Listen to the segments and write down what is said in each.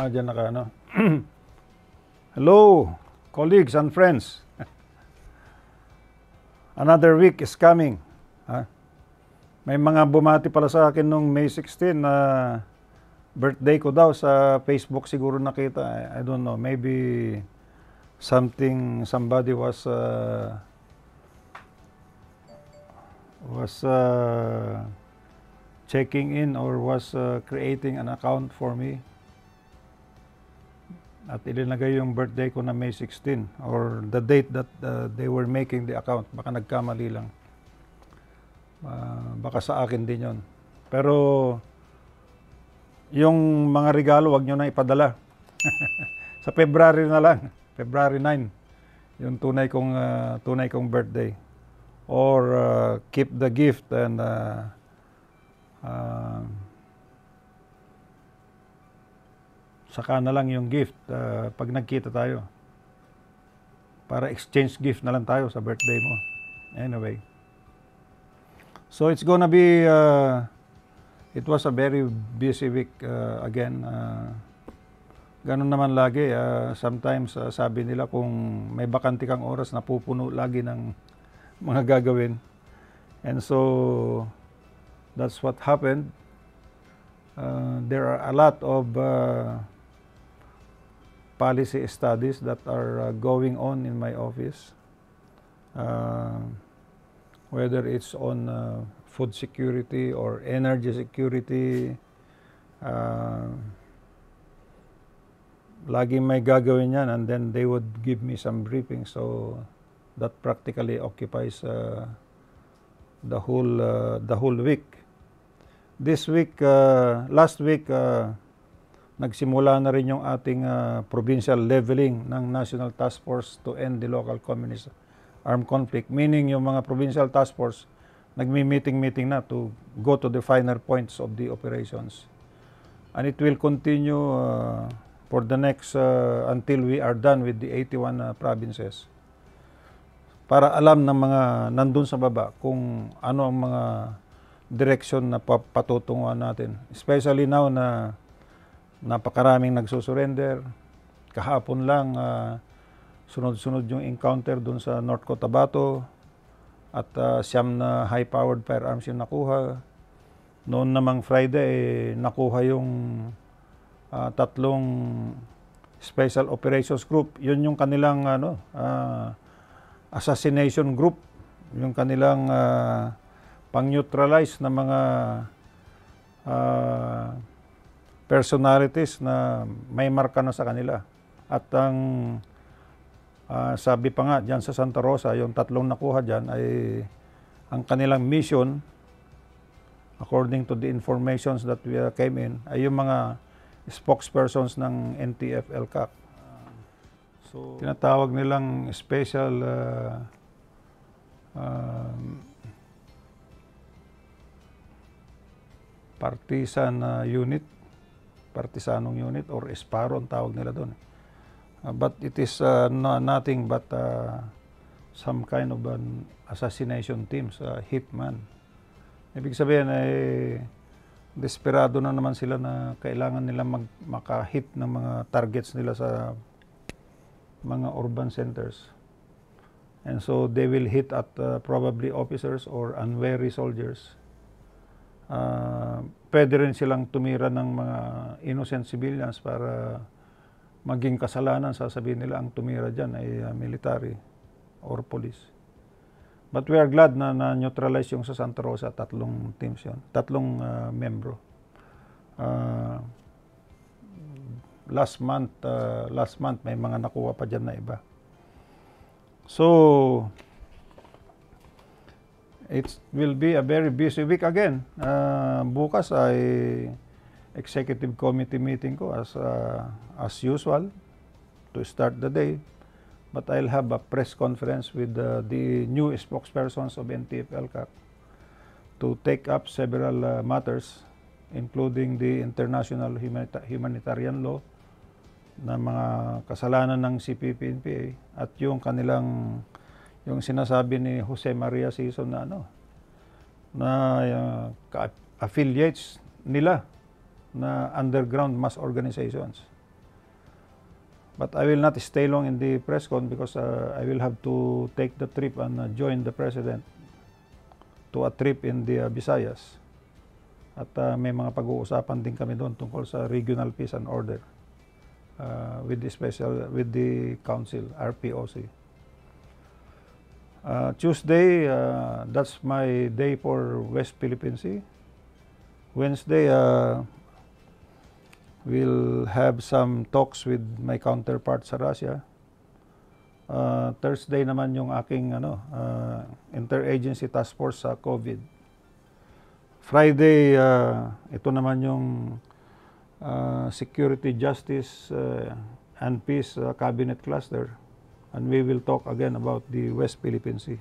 Ah, dyan na ano? Hello, colleagues and friends. Another week is coming. Ha? May mga bumati pala sa akin nung May 16 na uh, birthday ko daw sa Facebook siguro nakita. I, I don't know, maybe something, somebody was uh, was uh, checking in or was uh, creating an account for me at ilinagay yung birthday ko na May 16 or the date that uh, they were making the account. Baka nagkamali lang. Uh, baka sa akin din yon. Pero yung mga regalo, wag nyo na ipadala. sa February na lang, February 9, yung tunay kong, uh, tunay kong birthday. Or uh, keep the gift and uh, uh, Saka na lang yung gift uh, pag nagkita tayo. Para exchange gift na lang tayo sa birthday mo. Anyway. So it's gonna be, uh, it was a very busy week uh, again. Uh, ganun naman lagi. Uh, sometimes uh, sabi nila kung may bakante kang oras, napupuno lagi ng mga gagawin. And so, that's what happened. Uh, there are a lot of uh, policy studies that are uh, going on in my office, uh, whether it's on uh, food security or energy security. Uh, laging may gagawin yan and then they would give me some briefing. So that practically occupies uh, the whole uh, the whole week. This week, uh, last week, uh, nagsimula na rin yung ating uh, provincial leveling ng National Task Force to End the Local Communist Armed Conflict. Meaning yung mga provincial task force, nagmi-meeting-meeting na to go to the finer points of the operations. And it will continue uh, for the next, uh, until we are done with the 81 uh, provinces. Para alam ng mga nandun sa baba kung ano ang mga direction na patutunguhan natin. Especially now na Napakaraming nagsusurrender. Kahapon lang, uh, sunod-sunod yung encounter dun sa North Cotabato at uh, siyam na high-powered firearms yung nakuha. Noon namang Friday, eh, nakuha yung uh, tatlong Special Operations Group. Yun yung kanilang ano, uh, assassination group, yung kanilang uh, pang-neutralize na mga uh, personalities na may marka na sa kanila. At ang uh, sabi pa nga dyan sa Santa Rosa, yung tatlong nakuha dyan ay ang kanilang mission, according to the informations that we uh, came in, ay yung mga spokespersons ng NTF-LCAC. So, tinatawag nilang special uh, uh, partisan uh, unit partisanong unit or esparo ang tawag nila doon. Uh, but it is uh, ah, no, nothing but uh, some kind of an assassination teams, uh, hitman. Ibig sabihin ay eh, desperado na naman sila na kailangan nila mag, makahit ng mga targets nila sa mga urban centers. And so they will hit at uh, probably officers or unwary soldiers uh, pwede rin silang tumira ng mga innocent civilians para maging kasalanan, sasabihin nila ang tumira dyan ay uh, military or police. But we are glad na na-neutralize yung sa Santa Rosa, tatlong teams yun, tatlong uh, membro. Uh, last month, uh, last month may mga nakuha pa dyan na iba. So, it will be a very busy week again. Uh, bukas ay executive committee meeting ko as uh, as usual to start the day. But I'll have a press conference with uh, the new spokespersons of ntf NTFLCAP to take up several uh, matters including the international humanita humanitarian law ng mga kasalanan ng CPPNPA at yung kanilang yung sinasabi ni Jose Maria Sison na ano, na uh, affiliates nila na underground mass organizations. But I will not stay long in the press con because uh, I will have to take the trip and uh, join the president to a trip in the uh, Visayas. At uh, may mga pag-uusapan din kami doon tungkol sa regional peace and order uh, with the special with the council RPOC. Uh, Tuesday, uh, that's my day for West Philippine Sea. Wednesday, uh, we'll have some talks with my counterpart sa Russia. Uh, Thursday naman yung aking ano, uh, interagency task force sa COVID. Friday, uh, ito naman yung uh, security, justice, uh, and peace uh, cabinet cluster and we will talk again about the West Philippine Sea.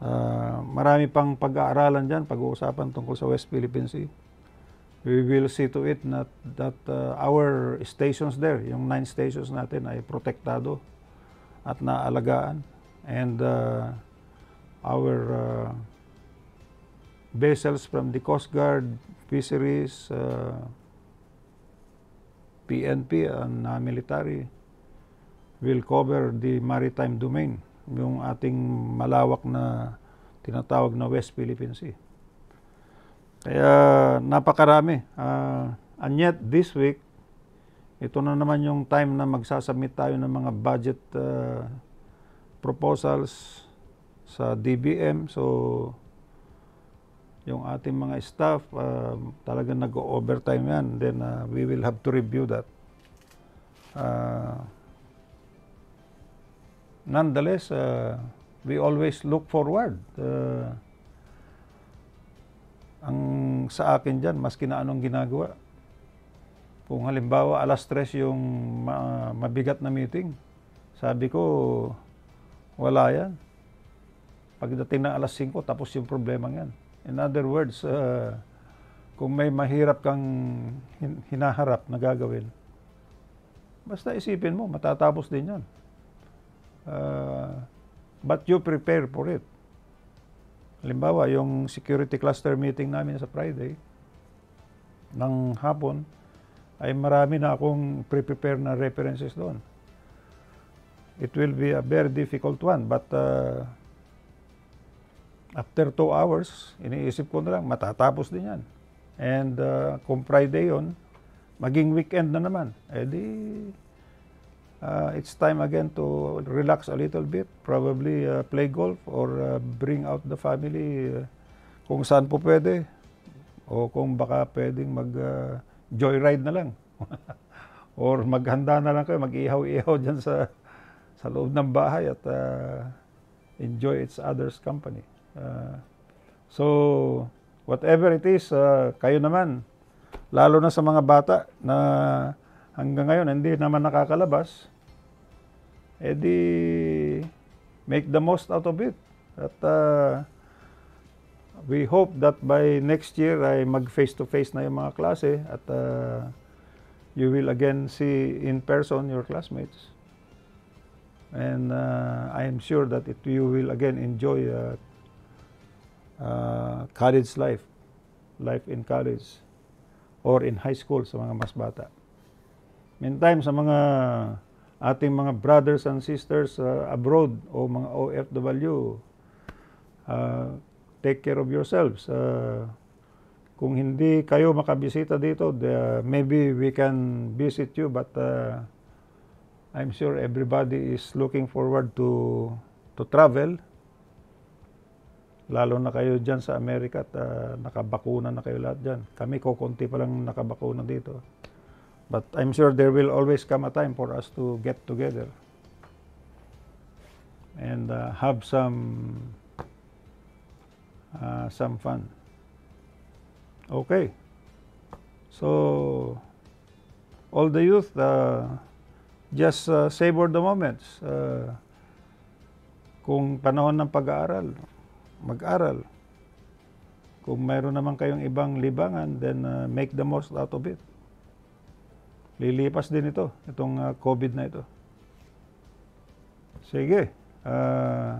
Uh, marami pang pag-aaralan dyan, pag-uusapan tungkol sa West Philippine Sea. We will see to it that, that uh, our stations there, yung nine stations natin ay protektado at naalagaan. And uh, our uh, vessels from the Coast Guard, Fisheries, uh, PNP, and uh, military, will cover the maritime domain, yung ating malawak na tinatawag na West Philippine Sea. Kaya napakarami. Uh, and yet this week, ito na naman yung time na magsasubmit tayo ng mga budget uh, proposals sa DBM. So, yung ating mga staff, uh, talagang nag-overtime yan. Then, uh, we will have to review that. Uh, nonetheless, uh, we always look forward. Uh, ang sa akin dyan, maski na anong ginagawa. Kung halimbawa alas tres yung ma mabigat na meeting, sabi ko, wala yan. Pagdating ng alas 5, tapos yung problema yan. In other words, uh, kung may mahirap kang hin hinaharap na gagawin, basta isipin mo, matatapos din yan. Uh, but you prepare for it. Halimbawa, yung security cluster meeting namin sa Friday, ng hapon, ay marami na akong pre-prepare na references doon. It will be a very difficult one, but uh, after two hours, iniisip ko na lang, matatapos din yan. And uh, kung Friday yon, maging weekend na naman, edi eh, uh, it's time again to relax a little bit, probably uh, play golf or uh, bring out the family uh, kung saan po pwede o kung baka pwedeng mag uh, joyride na lang or maghanda na lang kayo, mag-ihaw-ihaw dyan sa, sa loob ng bahay at uh, enjoy its other's company. Uh, so, whatever it is, uh, kayo naman, lalo na sa mga bata na hanggang ngayon hindi naman nakakalabas, edi eh make the most out of it. At uh, we hope that by next year ay mag face-to-face na yung mga klase at uh, you will again see in person your classmates. And uh, I am sure that it, you will again enjoy uh, uh, college life, life in college or in high school sa mga mas bata. Meantime, sa mga ating mga brothers and sisters uh, abroad o mga OFW, uh, take care of yourselves. Uh, kung hindi kayo makabisita dito, the, maybe we can visit you but uh, I'm sure everybody is looking forward to to travel. Lalo na kayo dyan sa Amerika at uh, nakabakuna na kayo lahat dyan. Kami ko konti pa lang nakabakuna dito. But I'm sure there will always come a time for us to get together and uh, have some uh, some fun. Okay. So all the youth uh, just uh, savor the moments. Uh, kung panahon ng pag-aaral, mag-aral. Kung mayroon naman kayong ibang libangan, then uh, make the most out of it. Lilipas din ito, itong uh, COVID na ito. Sige. Uh,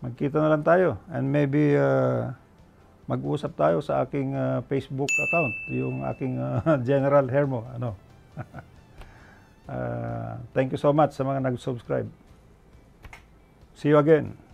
magkita na lang tayo. And maybe uh, mag-usap tayo sa aking uh, Facebook account, yung aking uh, General Hermo. Ano? uh, thank you so much sa mga nag-subscribe. See you again.